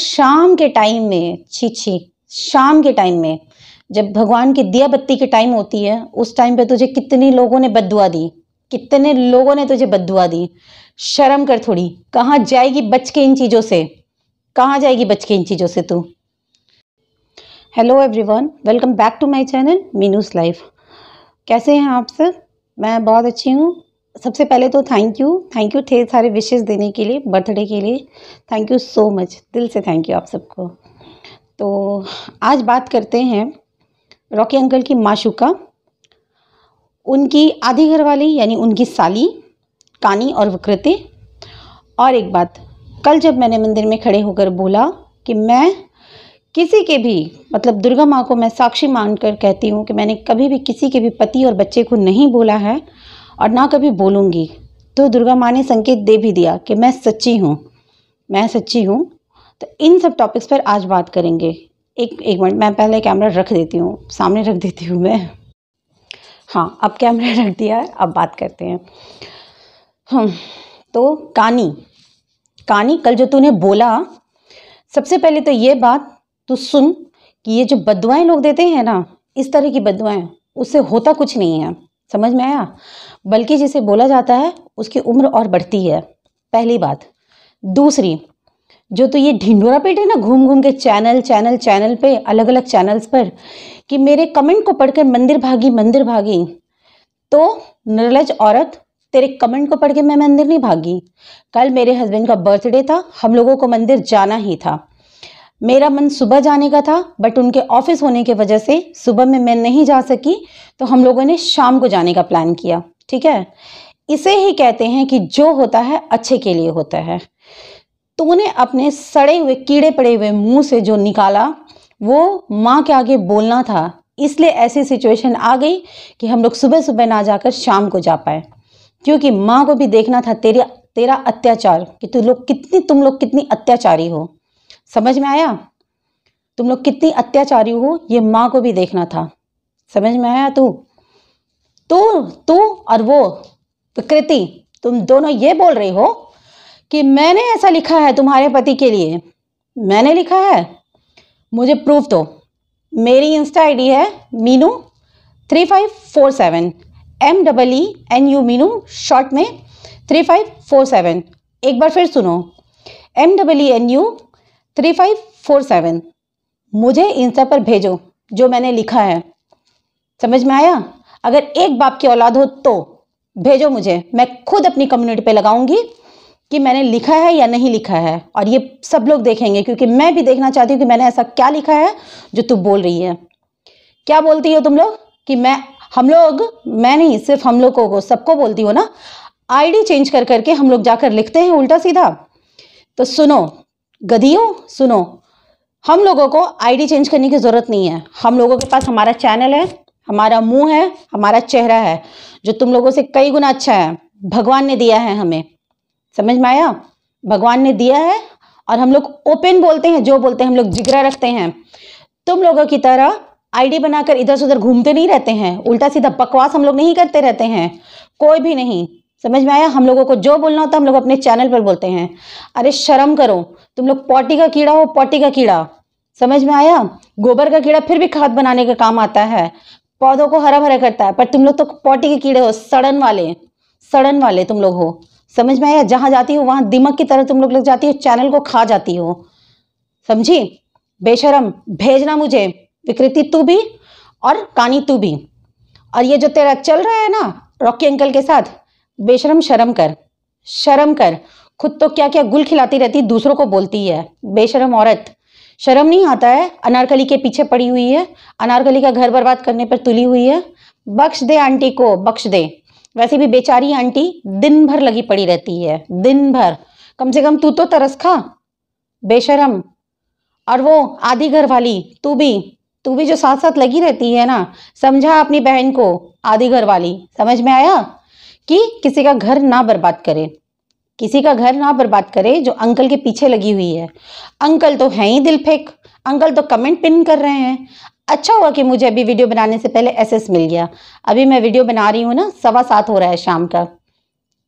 शाम के टाइम में छी छी शाम के टाइम में जब भगवान की दिया बत्ती के टाइम होती है उस टाइम पे तुझे कितने लोगों ने बदुआ दी कितने लोगों ने तुझे बदुआ दी शर्म कर थोड़ी कहाँ जाएगी बच के इन चीज़ों से कहाँ जाएगी बच के इन चीज़ों से तू hello everyone welcome back to my channel Meenu's life कैसे हैं आप सब मैं बहुत अच्छी हूँ सबसे पहले तो थैंक यू थैंक यू ढेर सारे विशेज़ देने के लिए बर्थडे के लिए थैंक यू सो मच दिल से थैंक यू आप सबको तो आज बात करते हैं रॉकी अंकल की माशुका उनकी आधी वाली यानी उनकी साली कानी और वकृति और एक बात कल जब मैंने मंदिर में खड़े होकर बोला कि मैं किसी के भी मतलब दुर्गा माँ को मैं साक्षी मानकर कहती हूँ कि मैंने कभी भी किसी के भी पति और बच्चे को नहीं बोला है और ना कभी बोलूँगी तो दुर्गा माँ ने संकेत दे भी दिया कि मैं सच्ची हूँ मैं सच्ची हूँ तो इन सब टॉपिक्स पर आज बात करेंगे एक एक मिनट मैं पहले कैमरा रख देती हूँ सामने रख देती हूँ मैं हाँ अब कैमरा रख दिया है अब बात करते हैं हम तो कहानी कहानी कल जो तूने बोला सबसे पहले तो ये बात तू सुन कि ये जो बदवाएँ लोग देते हैं ना इस तरह की बदवाएँ उससे होता कुछ नहीं है समझ में आया बल्कि जिसे बोला जाता है उसकी उम्र और बढ़ती है पहली बात दूसरी जो तो ये ढिंडोरा पेट है ना घूम घूम के चैनल चैनल चैनल पे अलग अलग चैनल्स पर कि मेरे कमेंट को पढ़कर मंदिर भागी मंदिर भागी तो निर्लज औरत तेरे कमेंट को पढ़ के मैं मंदिर नहीं भागी कल मेरे हस्बैंड का बर्थडे था हम लोगों को मंदिर जाना ही था मेरा मन सुबह जाने का था बट उनके ऑफिस होने के वजह से सुबह में मैं नहीं जा सकी तो हम लोगों ने शाम को जाने का प्लान किया ठीक है इसे ही कहते हैं कि जो होता है अच्छे के लिए होता है तूने अपने सड़े हुए कीड़े पड़े हुए मुंह से जो निकाला वो माँ के आगे बोलना था इसलिए ऐसी सिचुएशन आ गई कि हम लोग सुबह सुबह ना जाकर शाम को जा पाए क्योंकि माँ को भी देखना था तेरा तेरा अत्याचार कि तू लोग कितनी तुम लोग कितनी अत्याचारी हो समझ में आया तुम लोग कितनी अत्याचारी हो ये माँ को भी देखना था समझ में आया तू तू तू और वो विकृति तुम दोनों ये बोल रही हो कि मैंने ऐसा लिखा है तुम्हारे पति के लिए मैंने लिखा है मुझे प्रूफ दो मेरी इंस्टा आईडी है Meenu three five four seven M double E N U Meenu short में थ्री फाइव फोर सेवन एक बार फिर सुनो M double E N U three five four seven मुझे इंस्टा पर भेजो जो मैंने लिखा है समझ में आया अगर एक बाप की औलाद हो तो भेजो मुझे मैं खुद अपनी कम्युनिटी पे लगाऊंगी कि मैंने लिखा है या नहीं लिखा है और ये सब लोग देखेंगे क्योंकि मैं भी देखना चाहती हूँ कि मैंने ऐसा क्या लिखा है जो तू बोल रही है क्या बोलती हो तुम लोग कि मैं हम लोग मैं नहीं सिर्फ हम लोगों को सबको बोलती हूँ ना आईडी चेंज कर करके हम लोग जाकर लिखते हैं उल्टा सीधा तो सुनो गधियों सुनो हम लोगों को आईडी चेंज करने की ज़रूरत नहीं है हम लोगों के पास हमारा चैनल है हमारा मुंह है हमारा चेहरा है जो तुम लोगों से कई गुना अच्छा है भगवान ने दिया है हमें समझ में आया भगवान ने दिया है और हम लोग ओपन बोलते हैं जो बोलते हैं हम लोग जिगरा रखते हैं तुम लोगों की तरह आईडी बनाकर इधर से उधर घूमते नहीं रहते हैं उल्टा सीधा बकवास हम लोग नहीं करते रहते हैं कोई भी नहीं समझ में आया हम लोगों को जो बोलना होता है हम लोग अपने चैनल पर बोलते हैं अरे शर्म करो तुम लोग पॉटी का कीड़ा हो पॉटी का कीड़ा समझ में आया गोबर का कीड़ा फिर भी खाद बनाने का काम आता है पौधों को हरा भरा करता है पर तुम लोग तो पॉटी के कीड़े हो सड़न वाले सड़न वाले तुम लोग हो समझ में आया जहां जाती हो वहां दिमक की तरह तुम लोग लग जाती हो चैनल को खा जाती हो समझी बेशरम भेजना मुझे विकृति तू भी और कानी तू भी और ये जो तेरा चल रहा है ना रॉकी अंकल के साथ बेशरम शर्म कर शर्म कर खुद तो क्या क्या गुल खिलाती रहती दूसरों को बोलती है बेशरम औरत शर्म नहीं आता है अनारकली के पीछे पड़ी हुई है अनारकली का घर बर्बाद करने पर तुली हुई है बख्श दे आंटी को बख्श दे वैसे भी बेचारी आंटी दिन भर लगी पड़ी रहती है दिन भर कम से कम तू तो तरस खा बेशरम और वो आधी घर वाली तू भी तू भी जो साथ साथ लगी रहती है ना समझा अपनी बहन को आधी घर वाली समझ में आया कि किसी का घर ना बर्बाद करे किसी का घर ना बर्बाद करे जो अंकल के पीछे लगी हुई है अंकल तो है ही दिल फेंक अंकल तो कमेंट पिन कर रहे हैं अच्छा हुआ कि मुझे अभी वीडियो बनाने से पहले एसएस मिल गया अभी मैं वीडियो बना रही हूँ ना सवा सात हो रहा है शाम का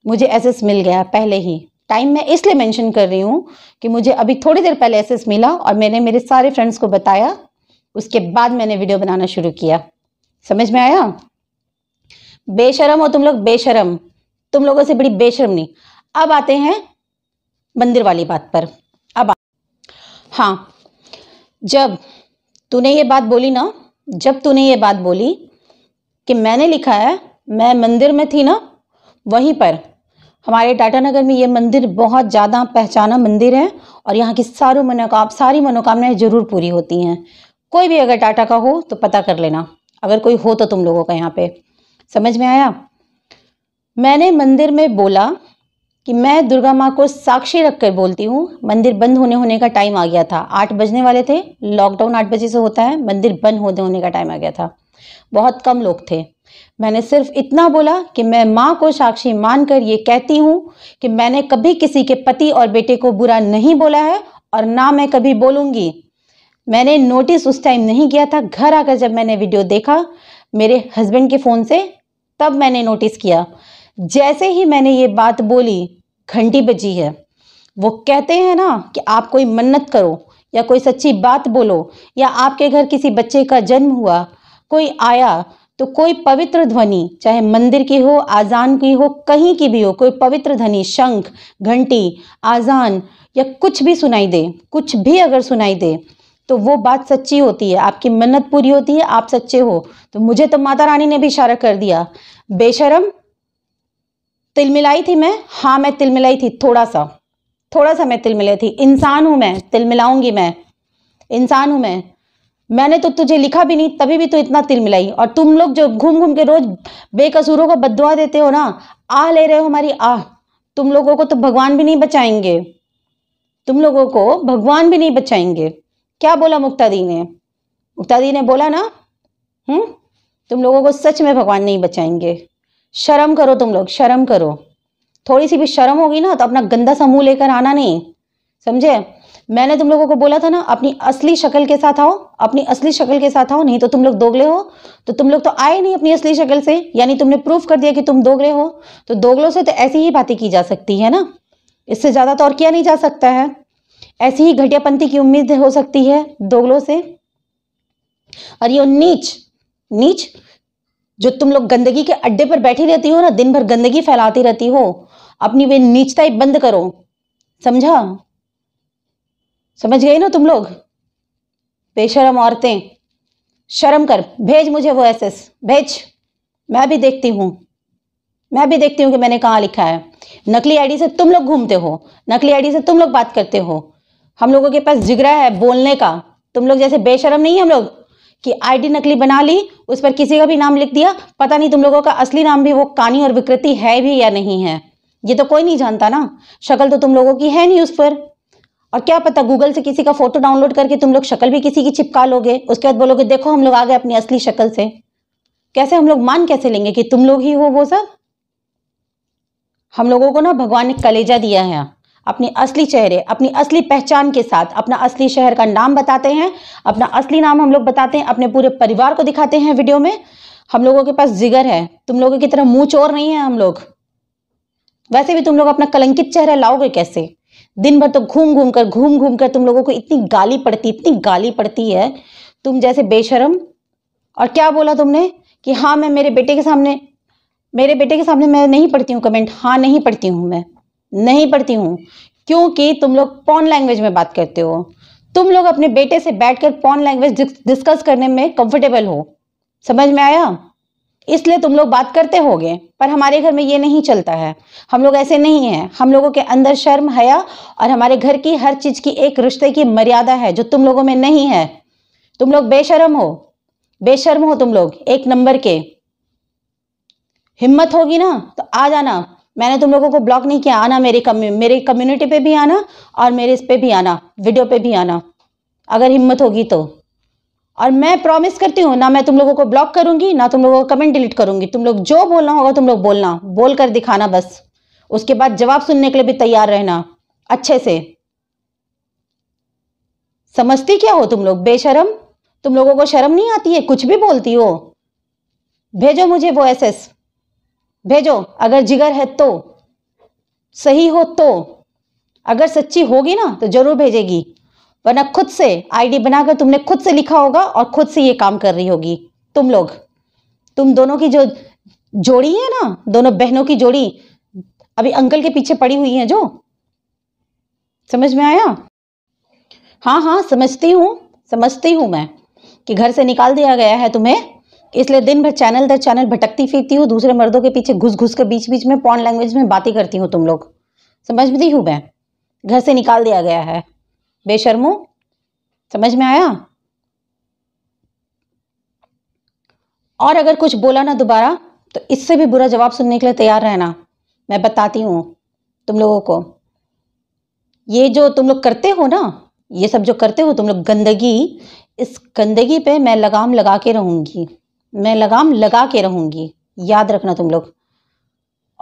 मुझे एसएस मिल गया पहले ही टाइम मैं इसलिए मेंशन कर रही हूँ कि मुझे अभी थोड़ी देर पहले एसएस मिला और मैंने मेरे सारे फ्रेंड्स को बताया उसके बाद मैंने वीडियो बनाना शुरू किया समझ में आया बेशरम हो तुम लोग बेशरम तुम लोगों से बड़ी बेशरम नहीं अब आते हैं मंदिर वाली बात पर अब हाँ जब तूने ये बात बोली ना जब तूने ये बात बोली कि मैंने लिखा है मैं मंदिर में थी ना वहीं पर हमारे टाटानगर में ये मंदिर बहुत ज़्यादा पहचाना मंदिर है और यहाँ की सारी मनोकाम सारी मनोकामनाएं ज़रूर पूरी होती हैं कोई भी अगर टाटा का हो तो पता कर लेना अगर कोई हो तो तुम लोगों का यहाँ पे समझ में आया मैंने मंदिर में बोला कि मैं दुर्गा माँ को साक्षी रख कर बोलती हूँ मंदिर बंद होने होने का टाइम आ गया था आठ बजने वाले थे लॉकडाउन आठ बजे से होता है मंदिर बंद होने होने का टाइम आ गया था बहुत कम लोग थे मैंने सिर्फ इतना बोला कि मैं माँ को साक्षी मानकर ये कहती हूँ कि मैंने कभी किसी के पति और बेटे को बुरा नहीं बोला है और ना मैं कभी बोलूँगी मैंने नोटिस उस टाइम नहीं किया था घर आकर जब मैंने वीडियो देखा मेरे हस्बैंड के फ़ोन से तब मैंने नोटिस किया जैसे ही मैंने ये बात बोली घंटी बजी है वो कहते हैं ना कि आप कोई मन्नत करो या कोई सच्ची बात बोलो या आपके घर किसी बच्चे का जन्म हुआ कोई आया तो कोई पवित्र ध्वनि चाहे मंदिर की हो आज़ान की हो कहीं की भी हो कोई पवित्र ध्वनि शंख घंटी आज़ान या कुछ भी सुनाई दे कुछ भी अगर सुनाई दे तो वो बात सच्ची होती है आपकी मन्नत पूरी होती है आप सच्चे हो तो मुझे तो माता रानी ने भी इशारा कर दिया बेशरम तिल मिलाई थी मैं हाँ मैं तिल मिलाई थी थोड़ा सा थोड़ा सा मैं तिल मिलाई थी इंसान हूँ मैं तिल मिलाऊंगी मैं इंसान हूँ मैं मैंने तो तुझे लिखा भी नहीं तभी भी तो इतना तिल मिलाई और तुम लोग जो घूम घूम के रोज बेकसूरों को बदवा देते हो ना आह ले रहे हो हमारी आह तुम लोगों को तो भगवान भी नहीं बचाएंगे तुम लोगों को भगवान भी नहीं बचाएंगे क्या बोला मुक्तादी ने मुक्तादी ने बोला ना हम्म तुम लोगों को सच में भगवान नहीं बचाएंगे शर्म करो तुम लोग शर्म करो थोड़ी सी भी शर्म होगी ना तो अपना गंदा सा मुंह लेकर आना नहीं समझे मैंने तुम लोगों को बोला था ना अपनी असली शक्ल के साथ आओ अपनी असली शक्ल के साथ आओ नहीं तो तुम लोग दोगले हो तो तुम लोग तो आए नहीं अपनी असली शक्ल से यानी तुमने प्रूफ कर दिया कि तुम दोगले हो तो दोगलों से तो ऐसी ही बातें की जा सकती है ना इससे ज़्यादा तो और किया नहीं जा सकता है ऐसी ही घटियापंथी की उम्मीद हो सकती है दोगलों से और ये नीच नीच जो तुम लोग गंदगी के अड्डे पर बैठी रहती हो ना दिन भर गंदगी फैलाती रहती हो अपनी वे नीचताई बंद करो समझा समझ गई ना तुम लोग बेशरम औरतें शर्म कर भेज मुझे वो एसएस भेज मैं भी देखती हूँ मैं भी देखती हूँ कि मैंने कहाँ लिखा है नकली आईडी से तुम लोग घूमते हो नकली आईडी से तुम लोग बात करते हो हम लोगों के पास जिगरा है बोलने का तुम लोग जैसे बेशरम नहीं हम लोग कि आईडी नकली बना ली उस पर किसी का भी नाम लिख दिया पता नहीं तुम लोगों का असली नाम भी वो कानी और विकृति है भी या नहीं है ये तो कोई नहीं जानता ना शक्ल तो तुम लोगों की है नहीं उस पर और क्या पता गूगल से किसी का फोटो डाउनलोड करके तुम लोग शक्ल भी किसी की चिपका लोगे उसके बाद बोलोगे देखो हम लोग आ गए अपनी असली शक्ल से कैसे हम लोग मान कैसे लेंगे कि तुम लोग ही हो वो सब हम लोगों को ना भगवान ने कलेजा दिया है अपने असली चेहरे अपनी असली पहचान के साथ अपना असली शहर का नाम बताते हैं अपना असली नाम हम लोग बताते हैं अपने पूरे परिवार को दिखाते हैं वीडियो में हम लोगों के पास जिगर है तुम लोगों की तरह मुंह चोर नहीं है हम लोग वैसे भी तुम लोग अपना कलंकित चेहरा लाओगे कैसे दिन भर तो घूम घूम कर घूम घूम कर तुम लोगों को इतनी गाली पड़ती इतनी गाली पड़ती है तुम जैसे बेशरम और क्या बोला तुमने कि हाँ मैं मेरे बेटे के सामने मेरे बेटे के सामने मैं नहीं पढ़ती हूँ कमेंट हाँ नहीं पढ़ती हूँ मैं नहीं पढ़ती हूँ क्योंकि तुम लोग पॉन लैंग्वेज में बात करते हो तुम लोग अपने बेटे से बैठकर पॉन लैंग्वेज डिस्कस करने में कंफर्टेबल हो समझ में आया इसलिए तुम लोग बात करते हो पर हमारे घर में ये नहीं चलता है हम लोग ऐसे नहीं हैं हम लोगों के अंदर शर्म हया और हमारे घर की हर चीज़ की एक रिश्ते की मर्यादा है जो तुम लोगों में नहीं है तुम लोग बेशर्म हो बेशर्म हो तुम लोग एक नंबर के हिम्मत होगी ना तो आ जाना मैंने तुम लोगों को ब्लॉक नहीं किया आना मेरी कम्यू मेरी कम्युनिटी पे भी आना और मेरे इस पे भी आना वीडियो पे भी आना अगर हिम्मत होगी तो और मैं प्रॉमिस करती हूँ ना मैं तुम लोगों को ब्लॉक करूंगी ना तुम लोगों को कमेंट डिलीट करूंगी तुम लोग जो बोलना होगा तुम लोग बोलना बोल कर दिखाना बस उसके बाद जवाब सुनने के लिए भी तैयार रहना अच्छे से समझती क्या हो तुम लोग बेशरम तुम लोगों को शर्म नहीं आती है कुछ भी बोलती हो भेजो मुझे वो एस एस भेजो अगर जिगर है तो सही हो तो अगर सच्ची होगी ना तो जरूर भेजेगी वरना खुद से आईडी बनाकर तुमने खुद से लिखा होगा और खुद से ये काम कर रही होगी तुम लोग तुम दोनों की जो जोड़ी है ना दोनों बहनों की जोड़ी अभी अंकल के पीछे पड़ी हुई है जो समझ में आया हाँ हाँ समझती हूँ समझती हूँ मैं कि घर से निकाल दिया गया है तुम्हें इसलिए दिन भर चैनल दर चैनल भटकती फिरती हूँ दूसरे मर्दों के पीछे घुस घुस कर बीच बीच में पॉन लैंग्वेज में बातें करती हूँ तुम लोग समझती हूँ मैं घर से निकाल दिया गया है बेशर्मो समझ में आया और अगर कुछ बोला ना दोबारा तो इससे भी बुरा जवाब सुनने के लिए तैयार रहना मैं बताती हूँ तुम लोगों को ये जो तुम लोग करते हो ना ये सब जो करते हो तुम लोग गंदगी इस गंदगी पे मैं लगाम लगा के रहूंगी मैं लगाम लगा के रहूंगी याद रखना तुम लोग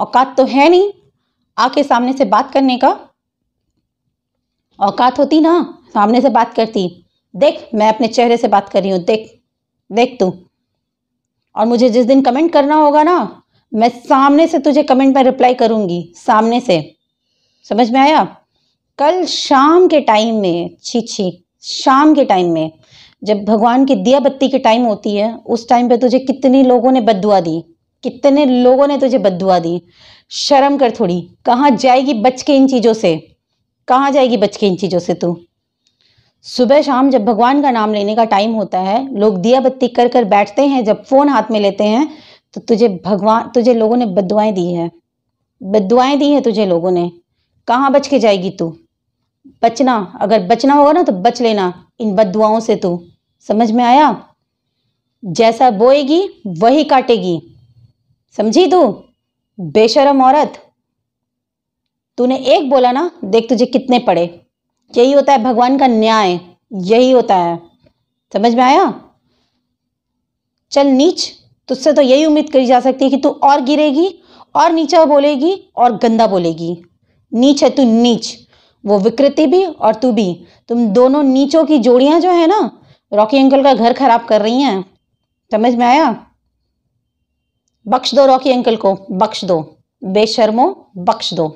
औकात तो है नहीं आके सामने से बात करने का औकात होती ना सामने से बात करती देख मैं अपने चेहरे से बात कर रही हूँ देख देख तू और मुझे जिस दिन कमेंट करना होगा ना मैं सामने से तुझे कमेंट में रिप्लाई करूंगी सामने से समझ में आया कल शाम के टाइम में छी छी शाम के टाइम में जब भगवान की दिया बत्ती की टाइम होती है उस टाइम पे तुझे कितने लोगों ने बदुआ दी कितने लोगों ने तुझे बदुआ दी शर्म कर थोड़ी कहाँ जाएगी बच के इन चीज़ों से कहाँ जाएगी बच के इन चीज़ों से तू सुबह शाम जब भगवान का नाम लेने का टाइम होता है लोग दिया बत्ती कर कर बैठते हैं जब फ़ोन हाथ में लेते हैं तो तुझे भगवान तुझे लोगों ने बदुआएं दी है बदुआएं दी हैं तुझे लोगों ने कहाँ बच के जाएगी तू बचना अगर बचना होगा ना तो बच लेना इन बदुआओं से तू समझ में आया जैसा बोएगी वही काटेगी समझी तू बेशरम औरत तूने एक बोला ना देख तुझे कितने पड़े यही होता है भगवान का न्याय यही होता है समझ में आया चल नीच तुझसे तो यही उम्मीद करी जा सकती है कि तू और गिरेगी और नीचा बोलेगी और गंदा बोलेगी नीच है तू नीच वो विकृति भी और तू भी तुम दोनों नीचों की जोड़ियां जो है ना रॉकी अंकल का घर खराब कर रही हैं समझ में आया बख्श दो रॉकी अंकल को बख्श दो बेशर्मो बख्श दो